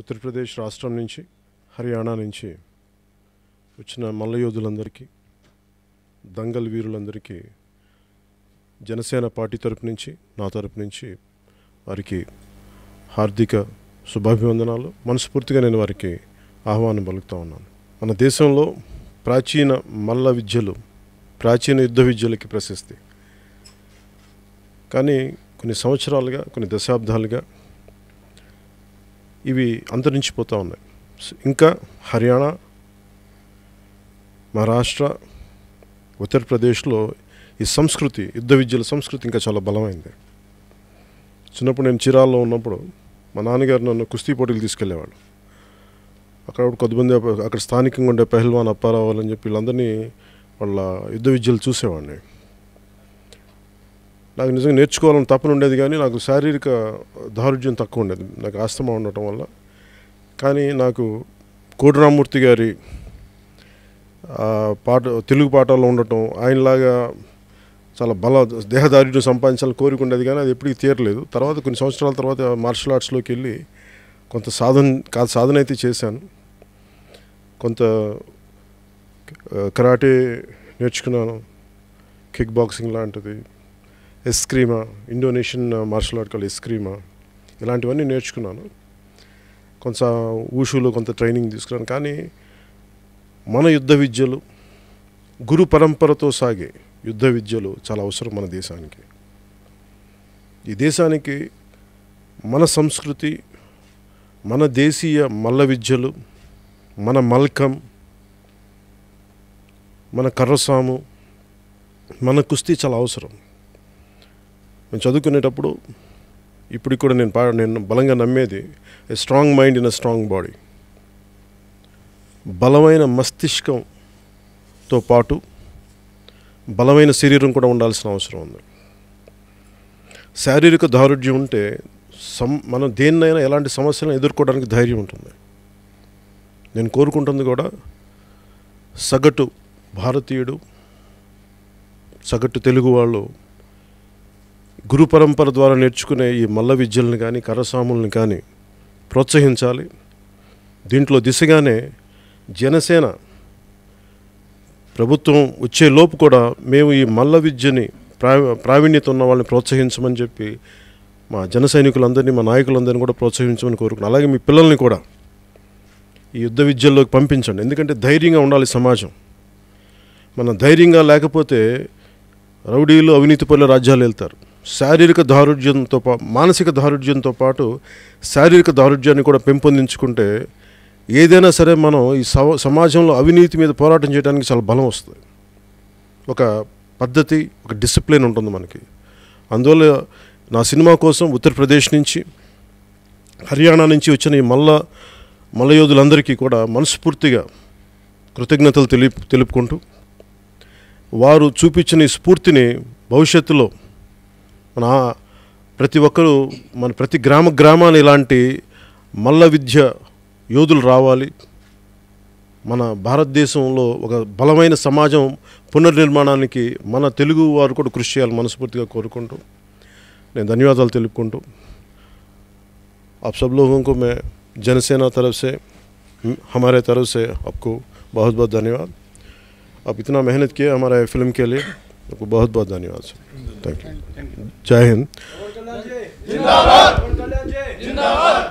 ఉత్తరప్రదేశ్ రాష్ట్రం నుంచి హర్యానా నుంచి వచ్చిన మల్లయోధులందరికీ దంగల్ వీరులందరికీ జనసేన పార్టీ తరపు నుంచి నా తరపు నుంచి వారికి హార్దిక శుభాభివందనాలు మనస్ఫూర్తిగా నేను వారికి ఆహ్వానం పలుకుతూ ఉన్నాను మన దేశంలో ప్రాచీన మల్ల విద్యలు ప్రాచీన యుద్ధ విద్యలకి ప్రశస్తి కానీ కొన్ని సంవత్సరాలుగా కొన్ని దశాబ్దాలుగా ఇవి అంతరించిపోతూ ఉన్నాయి ఇంకా హర్యానా మహారాష్ట్ర ఉత్తరప్రదేశ్లో ఈ సంస్కృతి యుద్ధ విద్యల సంస్కృతి ఇంకా చాలా బలమైంది చిన్నప్పుడు నేను చిరాల్లో ఉన్నప్పుడు మా నాన్నగారు నన్ను కుస్తీ పోటీలు తీసుకెళ్లేవాడు అక్కడ కొద్దిమంది అక్కడ స్థానికంగా ఉండే పెహల్వాన్ అప్పారావాలని చెప్పి వీళ్ళందరినీ వాళ్ళ యుద్ధ విద్యలు చూసేవాడిని నాకు నిజంగా నేర్చుకోవాలని తప్పని ఉండేది కానీ నాకు శారీరక దారుఢ్యం తక్కువ ఉండేది నాకు ఆస్తమా ఉండటం వల్ల కానీ నాకు కోటి గారి పాట తెలుగు పాఠాల్లో ఉండటం ఆయనలాగా చాలా బల దేహదారుడు సంపాదించాలని కోరిక ఉండేది కానీ అది ఎప్పటికీ తీరలేదు తర్వాత కొన్ని సంవత్సరాల తర్వాత మార్షల్ ఆర్ట్స్లోకి వెళ్ళి కొంత సాధన కాదు సాధన అయితే చేశాను కొంత కరాటే నేర్చుకున్నాను కిక్ బాక్సింగ్ లాంటిది escrima Indonesian martial art call escrima ఇలాంటివన్నీ నేర్చుకున్నాను కొంత ఊషులో కొంత ట్రైనింగ్ తీసుకున్నాను కానీ మన యుద్ధ విద్యలు గురు పరంపరతో సాగే యుద్ధ విద్యలు చాలా అవసరం మన దేశానికి ఈ దేశానికి మన సంస్కృతి మన దేశీయ మల్ల విద్యలు మన మల్కం మన కర్రసాము మన కుస్తీ చాలా అవసరం మేము చదువుకునేటప్పుడు ఇప్పుడు కూడా నేను నేను బలంగా నమ్మేది a strong mind in a strong body బలమైన మస్తిష్కంతో పాటు బలమైన శరీరం కూడా ఉండాల్సిన అవసరం ఉంది శారీరక దారుఢ్యం ఉంటే సమ్ మనం దేన్నైనా ఎలాంటి సమస్యలను ఎదుర్కోవడానికి ధైర్యం ఉంటుంది నేను కోరుకుంటుంది కూడా సగటు భారతీయుడు సగటు తెలుగు వాళ్ళు గురు పరంపర ద్వారా నేర్చుకునే ఈ మల్ల విద్యలను కానీ కరసాములను కానీ ప్రోత్సహించాలి దీంట్లో దిశగానే జనసేన ప్రభుత్వం వచ్చేలోపు కూడా మేము ఈ మల్ల విద్యని ప్రా ప్రావీణ్యత ఉన్న వాళ్ళని ప్రోత్సహించమని చెప్పి మా జన సైనికులందరినీ మా నాయకులందరినీ కూడా ప్రోత్సహించమని కోరుకున్నాను అలాగే మీ పిల్లల్ని కూడా ఈ యుద్ధ విద్యల్లోకి పంపించండి ఎందుకంటే ధైర్యంగా ఉండాలి సమాజం మన ధైర్యంగా లేకపోతే రౌడీలు అవినీతి పనుల రాజ్యాలు వెళ్తారు శారీరక దారుఢ్యంతో పా మానసిక దారుఢ్యంతో పాటు శారీరక దారుఢ్యాన్ని కూడా పెంపొందించుకుంటే ఏదైనా సరే మనం ఈ సమాజంలో అవినీతి మీద పోరాటం చేయడానికి చాలా బలం వస్తుంది ఒక పద్ధతి ఒక డిసిప్లిన్ ఉంటుంది మనకి అందువల్ల నా సినిమా కోసం ఉత్తరప్రదేశ్ నుంచి హర్యానా నుంచి వచ్చిన ఈ మల్ల మల్లయోధులందరికీ కూడా మనస్ఫూర్తిగా కృతజ్ఞతలు తెలియ తెలుపుకుంటూ వారు చూపించిన ఈ స్ఫూర్తిని భవిష్యత్తులో మన ప్రతి ఒక్కరూ మన ప్రతి గ్రామ గ్రామాన్ని ఇలాంటి మల్ల విద్య యోధులు రావాలి మన భారతదేశంలో ఒక బలమైన సమాజం పునర్నిర్మాణానికి మన తెలుగు వారు కూడా కృషి చేయాలి మనస్ఫూర్తిగా కోరుకుంటూ నేను ధన్యవాదాలు తెలుపుకుంటూ ఆ సబ్లోహంకు మే జనసేన मैं హమారే तरफ से బహుత్ బహుత్ से आपको बहुत बहुत धन्यवाद आप इतना आपको बहुत बहुत धन्यवाद सर थैंक यू जय हिंद